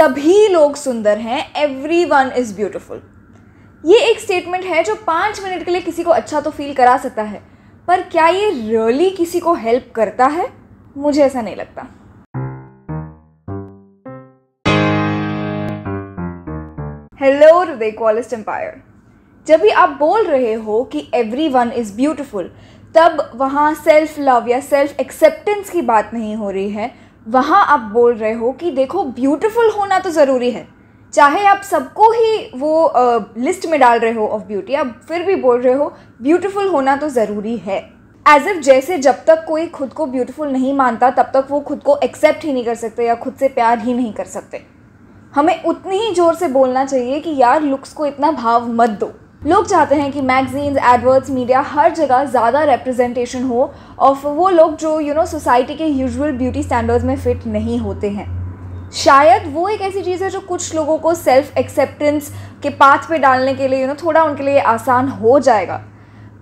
सभी लोग सुंदर हैं एवरी वन इज़ ब्यूटिफुल ये एक स्टेटमेंट है जो पाँच मिनट के लिए किसी को अच्छा तो फील करा सकता है पर क्या ये रियली किसी को हेल्प करता है मुझे ऐसा नहीं लगता हेलो हृदय क्वालिस्ट एम्पायर जब भी आप बोल रहे हो कि एवरी वन इज़ ब्यूटिफुल तब वहाँ सेल्फ लव या सेल्फ एक्सेप्टेंस की बात नहीं हो रही है वहाँ आप बोल रहे हो कि देखो ब्यूटीफुल होना तो ज़रूरी है चाहे आप सबको ही वो आ, लिस्ट में डाल रहे हो ऑफ ब्यूटी आप फिर भी बोल रहे हो ब्यूटीफुल होना तो ज़रूरी है एज इफ जैसे जब तक कोई खुद को ब्यूटीफुल नहीं मानता तब तक वो खुद को एक्सेप्ट ही नहीं कर सकते या खुद से प्यार ही नहीं कर सकते हमें उतनी ही ज़ोर से बोलना चाहिए कि यार लुक्स को इतना भाव मत दो लोग चाहते हैं कि मैगजीन्स एडवर्ट्स मीडिया हर जगह ज़्यादा रिप्रेजेंटेशन हो ऑफ वो लोग जो यू नो सोसाइटी के यूजुअल ब्यूटी स्टैंडर्ड्स में फिट नहीं होते हैं शायद वो एक ऐसी चीज़ है जो कुछ लोगों को सेल्फ एक्सेप्टेंस के पाथ पे डालने के लिए यू you नो know, थोड़ा उनके लिए आसान हो जाएगा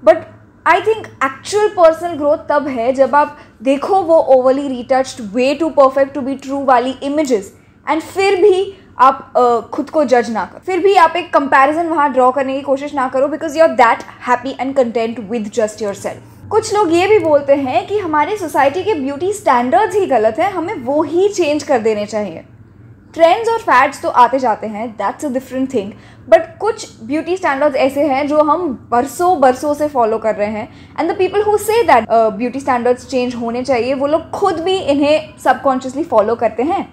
but I think actual personal growth तब है जब आप देखो वो overly retouched way too perfect to be true वाली इमेजेस एंड फिर भी आप uh, खुद को जज ना करो फिर भी आप एक कंपैरिजन वहाँ ड्रॉ करने की कोशिश ना करो because you are that happy and content with just yourself कुछ लोग ये भी बोलते हैं कि हमारे सोसाइटी के ब्यूटी स्टैंडर्ड्स ही गलत हैं हमें वो ही चेंज कर देने चाहिए ट्रेंड्स और फैट्स तो आते जाते हैं that's a different thing but कुछ ब्यूटी स्टैंडर्ड्स ऐसे हैं जो हम बरसों बरसों से फॉलो कर रहे हैं and the people who say that beauty standards change होने चाहिए वो लोग खुद भी इन्हें सबकॉन्शियसली फॉलो करते हैं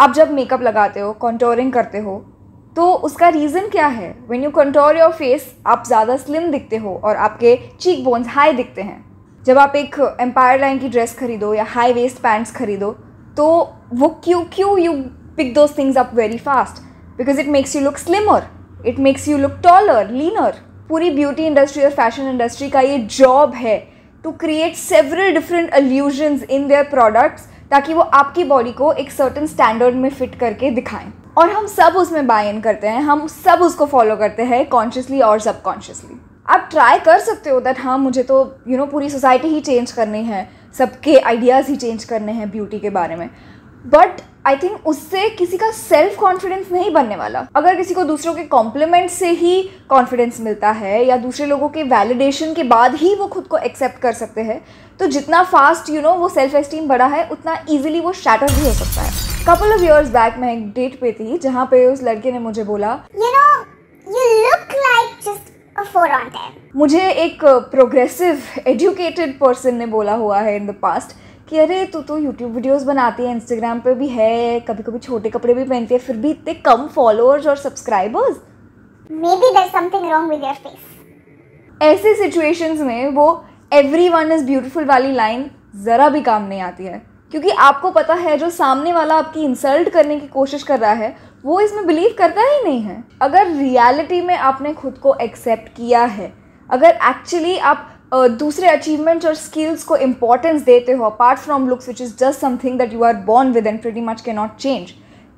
आप जब मेकअप लगाते हो कॉन्टोरिंग करते हो तो उसका रीज़न क्या है when you contour your face आप ज़्यादा स्लिम दिखते हो और आपके चीक बोन्स हाई दिखते हैं जब आप एक एम्पायर लाइन की ड्रेस खरीदो या हाई वेस्ट पैंट्स खरीदो तो वो क्यों क्यों you pick those things up very fast because it makes you look slimmer it makes you look taller leaner पूरी ब्यूटी इंडस्ट्री और फैशन इंडस्ट्री का ये जॉब है to create several different illusions in their products ताकि वो आपकी body को एक सर्टन स्टैंडर्ड में फिट करके दिखाएं और हम सब उसमें बाय इन करते हैं हम सब उसको फॉलो करते हैं कॉन्शियसली और सबकॉन्शियसली आप ट्राई कर सकते हो दैट हाँ मुझे तो यू you नो know, पूरी सोसाइटी ही चेंज करनी है सबके आइडियाज़ ही चेंज करने हैं ब्यूटी के बारे में बट आई थिंक उससे किसी का सेल्फ कॉन्फिडेंस नहीं बनने वाला अगर किसी को दूसरों के कॉम्प्लीमेंट से ही कॉन्फिडेंस मिलता है या दूसरे लोगों के वैलिडेशन के बाद ही वो खुद को एक्सेप्ट कर सकते हैं तो जितना फास्ट यू नो वो सेल्फ एस्टीम बढ़ा है उतना ईजिली वो शैटर भी हो सकता है कपल ऑफ ईयर्स बैक मैं एक डेट पे थी जहाँ पे उस लड़के ने मुझे बोला you know, you look like just मुझे एक प्रोग्रेसिव एजुकेटेड पर्सन ने बोला हुआ है इन द पास्ट कि अरे तू तो यूट्यूब वीडियोस बनाती है इंस्टाग्राम पे भी है कभी कभी छोटे कपड़े भी पहनती है फिर भी इतने कम फॉलोअर्स और subscribers may be there something wrong with your face ऐसे सिचुएशंस में वो एवरी वन इज़ ब्यूटिफुल वाली लाइन ज़रा भी काम नहीं आती है क्योंकि आपको पता है जो सामने वाला आपकी इंसल्ट करने की कोशिश कर रहा है वो इसमें बिलीव करता ही नहीं है अगर रियलिटी में आपने खुद को एक्सेप्ट किया है अगर एक्चुअली आप दूसरे अचीवमेंट्स और स्किल्स को इम्पोर्टेंस देते हो apart from looks which is just something that you are born with and pretty much can not change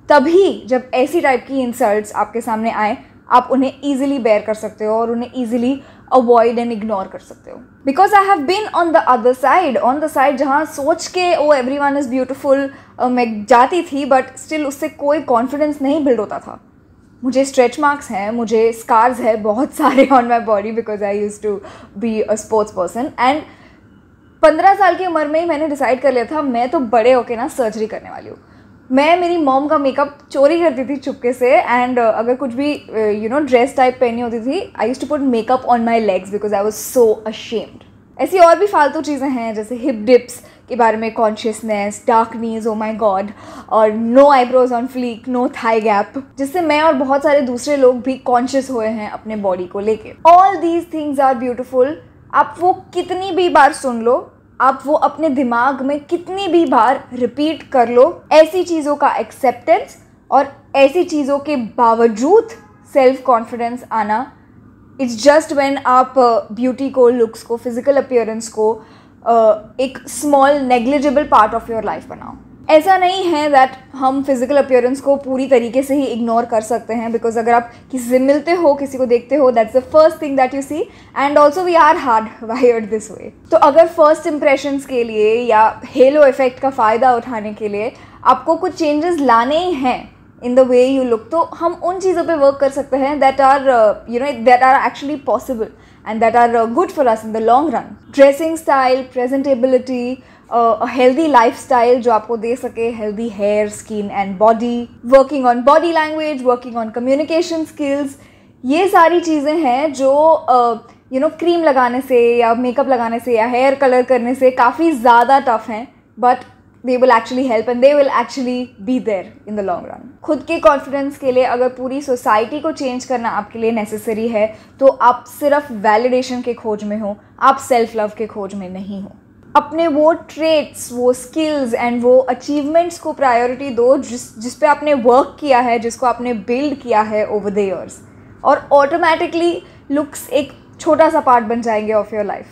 तभी जब ऐसी टाइप की इंसल्ट्स आपके सामने आए आप उन्हें ईजिली बेयर कर सकते हो और उन्हें ईजिली अवॉइड एंड इग्नोर कर सकते हो because I have been on the other side on the side जहाँ सोच के oh everyone is beautiful मैं जाती थी बट स्टिल उससे कोई कॉन्फिडेंस नहीं बिल्ड होता था मुझे स्ट्रेच मार्क्स हैं मुझे स्कार्स है बहुत सारे on my body because I used to be a sports person and पंद्रह साल की उम्र में ही मैंने डिसाइड कर लिया था मैं तो बड़े होके ना सर्जरी करने वाली हूँ मैं मेरी मॉम का मेकअप चोरी करती थी चुपके से एंड uh, अगर कुछ भी यू नो ड्रेस टाइप पहनी होती थी I used to put makeup on my legs because I was so ashamed ऐसी और भी फालतू चीज़ें हैं जैसे हिप डिप्स के बारे में consciousness dark knees oh my god और no eyebrows on fleek no thigh gap जिससे मैं और बहुत सारे दूसरे लोग भी कॉन्शियस हुए हैं अपने बॉडी को लेके all these things are beautiful आप वो कितनी भी बार सुन लो आप वो अपने दिमाग में कितनी भी बार रिपीट कर लो ऐसी चीज़ों का एक्सेप्टेंस और ऐसी चीज़ों के बावजूद सेल्फ कॉन्फिडेंस आना इट्स जस्ट वेन आप ब्यूटी uh, को लुक्स को फिज़िकल अपियरेंस को एक small negligible part of your life बनाओ ऐसा नहीं है दैट हम फिज़िकल अपियरेंस को पूरी तरीके से ही इग्नोर कर सकते हैं बिकॉज अगर आप किसी से मिलते हो किसी को देखते हो that's the first thing that you see and also we are hard wired this way तो अगर फर्स्ट इम्प्रेशंस के लिए या हेलो इफेक्ट का फ़ायदा उठाने के लिए आपको कुछ चेंजेस लाने ही हैं in the way you look तो हम उन चीज़ों पे वर्क कर सकते हैं that are you know that are actually possible and that are good for us in the long run dressing style presentability healthy life style जो आपको दे सके healthy hair skin and body working on body language working on communication skills ये सारी चीज़ें हैं जो you no cream लगाने से या मेकअप लगाने से या हेयर कलर करने से काफ़ी ज़्यादा टफ हैं but they will actually help and they will actually be there in the long run खुद के कॉन्फिडेंस के लिए अगर पूरी सोसाइटी को चेंज करना आपके लिए नेसेसरी है तो आप सिर्फ वैलिडेशन के खोज में हो आप सेल्फ लव के खोज में नहीं हो अपने वो ट्रेट्स वो स्किल्स एंड वो अचीवमेंट्स को प्रायोरिटी दो जिस जिस पे आपने वर्क किया है जिसको आपने बिल्ड किया है ओवर द ईयर्स और ऑटोमेटिकली लुक्स एक छोटा सा पार्ट बन जाएंगे of your life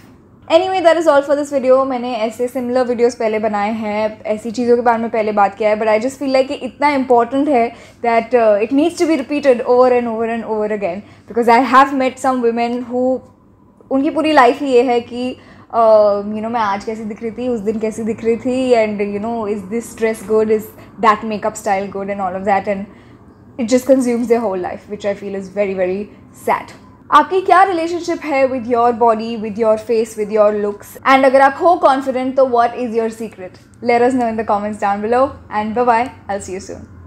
anyway there is all for this video मैंने ऐसे सिमिलर वीडियोज़ पहले बनाए हैं ऐसी चीज़ों के बारे में पहले बात किया है but I just feel like इतना इंपॉर्टेंट है that it needs to be repeated over and over and over again because I have met some women who उनकी पूरी लाइफ ही ये है कि you uh, know you know, मैं आज कैसी दिख रही थी उस दिन कैसी दिख रही थी and you know is this dress good is that makeup style good and all of that and it just consumes the whole life which I feel is very very sad आपकी क्या रिलेशनशिप है with your body with your face with your looks and अगर आप हो confident तो what is your secret let us know in the comments down below and bye I see you soon